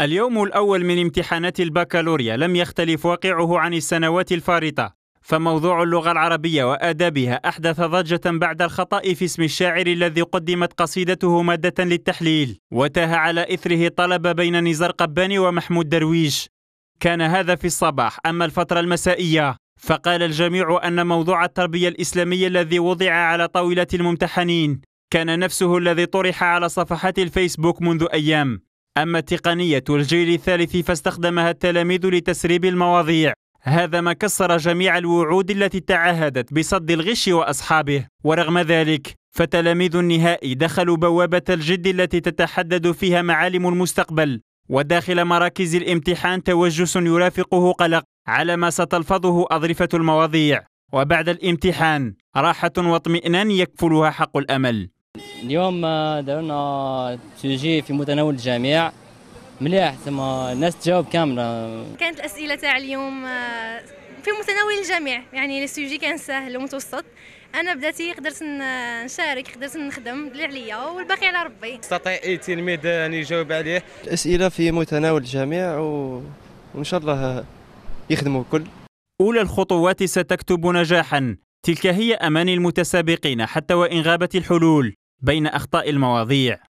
اليوم الأول من امتحانات البكالوريا لم يختلف واقعه عن السنوات الفارطة فموضوع اللغة العربية وآدابها أحدث ضجة بعد الخطأ في اسم الشاعر الذي قدمت قصيدته مادة للتحليل وتاه على إثره طلبة بين نزار قباني ومحمود درويش كان هذا في الصباح أما الفترة المسائية فقال الجميع أن موضوع التربية الإسلامية الذي وضع على طاولة الممتحنين كان نفسه الذي طرح على صفحات الفيسبوك منذ أيام أما تقنية الجيل الثالث فاستخدمها التلاميذ لتسريب المواضيع هذا ما كسر جميع الوعود التي تعهدت بصد الغش وأصحابه ورغم ذلك فتلاميذ النهائي دخلوا بوابة الجد التي تتحدد فيها معالم المستقبل وداخل مراكز الامتحان توجس يرافقه قلق على ما ستلفظه أظرفة المواضيع وبعد الامتحان راحة واطمئنان يكفلها حق الأمل اليوم آه، درنا سوجي في متناول الجميع مليح ثم الناس تجاوب كامله كانت الاسئله تاع اليوم آه، في متناول الجميع يعني السوجي كان سهل ومتوسط انا بداتي قدرت نشارك قدرت نخدم اللي عليا والباقي على ربي استطيع اي تلميذ ان يجاوب عليه الاسئله في متناول الجميع وان شاء الله يخدموا الكل اولى الخطوات ستكتب نجاحا تلك هي اماني المتسابقين حتى وان غابت الحلول بين اخطاء المواضيع